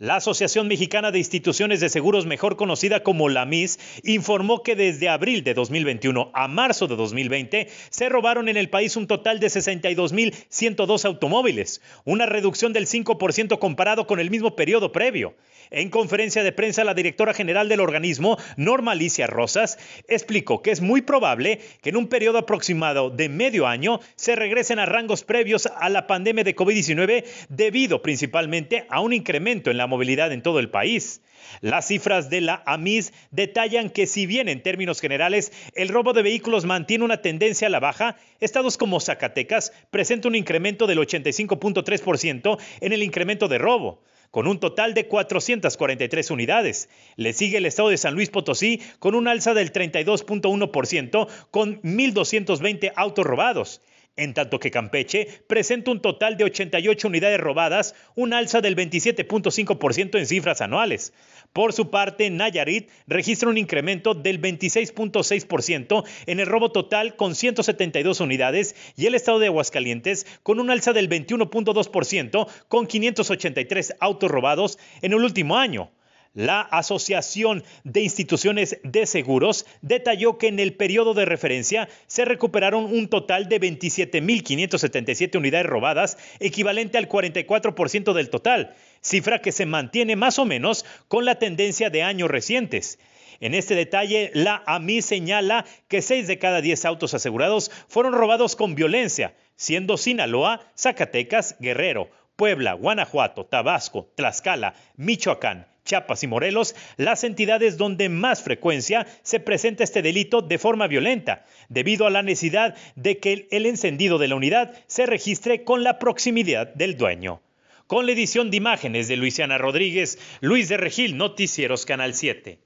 La Asociación Mexicana de Instituciones de Seguros, mejor conocida como la MIS, informó que desde abril de 2021 a marzo de 2020 se robaron en el país un total de 62.102 automóviles, una reducción del 5% comparado con el mismo periodo previo. En conferencia de prensa, la directora general del organismo, Norma Alicia Rosas, explicó que es muy probable que en un periodo aproximado de medio año se regresen a rangos previos a la pandemia de COVID-19 debido principalmente a un incremento en la movilidad en todo el país. Las cifras de la AMIS detallan que si bien en términos generales el robo de vehículos mantiene una tendencia a la baja, estados como Zacatecas presenta un incremento del 85.3% en el incremento de robo con un total de 443 unidades. Le sigue el estado de San Luis Potosí con un alza del 32.1% con 1.220 autos robados en tanto que Campeche presenta un total de 88 unidades robadas, un alza del 27.5% en cifras anuales. Por su parte, Nayarit registra un incremento del 26.6% en el robo total con 172 unidades y el estado de Aguascalientes con un alza del 21.2% con 583 autos robados en el último año. La Asociación de Instituciones de Seguros detalló que en el periodo de referencia se recuperaron un total de 27.577 unidades robadas, equivalente al 44% del total, cifra que se mantiene más o menos con la tendencia de años recientes. En este detalle, la AMI señala que 6 de cada 10 autos asegurados fueron robados con violencia, siendo Sinaloa, Zacatecas, Guerrero, Puebla, Guanajuato, Tabasco, Tlaxcala, Michoacán, Chiapas y Morelos, las entidades donde más frecuencia se presenta este delito de forma violenta, debido a la necesidad de que el encendido de la unidad se registre con la proximidad del dueño. Con la edición de imágenes de Luisiana Rodríguez, Luis de Regil, Noticieros Canal 7.